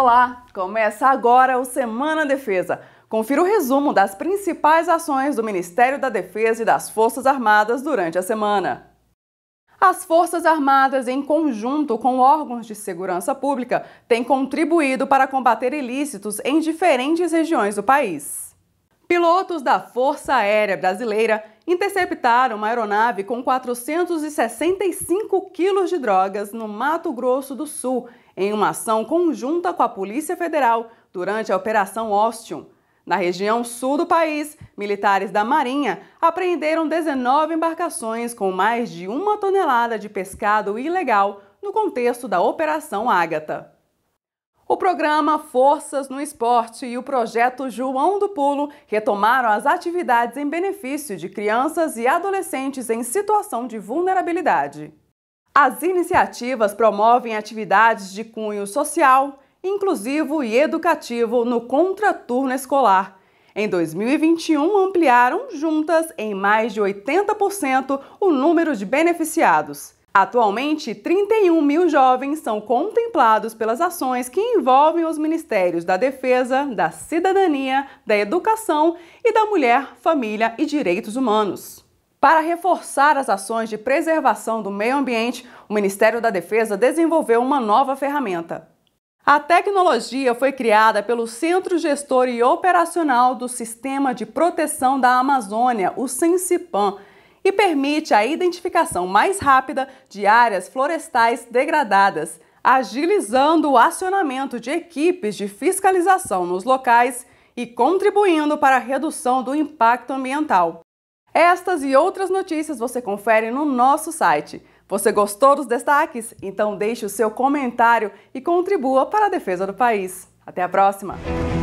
Olá! Começa agora o Semana Defesa. Confira o resumo das principais ações do Ministério da Defesa e das Forças Armadas durante a semana. As Forças Armadas, em conjunto com órgãos de segurança pública, têm contribuído para combater ilícitos em diferentes regiões do país. Pilotos da Força Aérea Brasileira interceptaram uma aeronave com 465 quilos de drogas no Mato Grosso do Sul, em uma ação conjunta com a Polícia Federal durante a Operação Ostium. Na região sul do país, militares da Marinha apreenderam 19 embarcações com mais de uma tonelada de pescado ilegal no contexto da Operação Ágata. O programa Forças no Esporte e o projeto João do Pulo retomaram as atividades em benefício de crianças e adolescentes em situação de vulnerabilidade. As iniciativas promovem atividades de cunho social, inclusivo e educativo no contraturno escolar. Em 2021, ampliaram juntas em mais de 80% o número de beneficiados. Atualmente, 31 mil jovens são contemplados pelas ações que envolvem os ministérios da Defesa, da Cidadania, da Educação e da Mulher, Família e Direitos Humanos. Para reforçar as ações de preservação do meio ambiente, o Ministério da Defesa desenvolveu uma nova ferramenta. A tecnologia foi criada pelo Centro Gestor e Operacional do Sistema de Proteção da Amazônia, o Sensipan e permite a identificação mais rápida de áreas florestais degradadas, agilizando o acionamento de equipes de fiscalização nos locais e contribuindo para a redução do impacto ambiental. Estas e outras notícias você confere no nosso site. Você gostou dos destaques? Então deixe o seu comentário e contribua para a defesa do país. Até a próxima!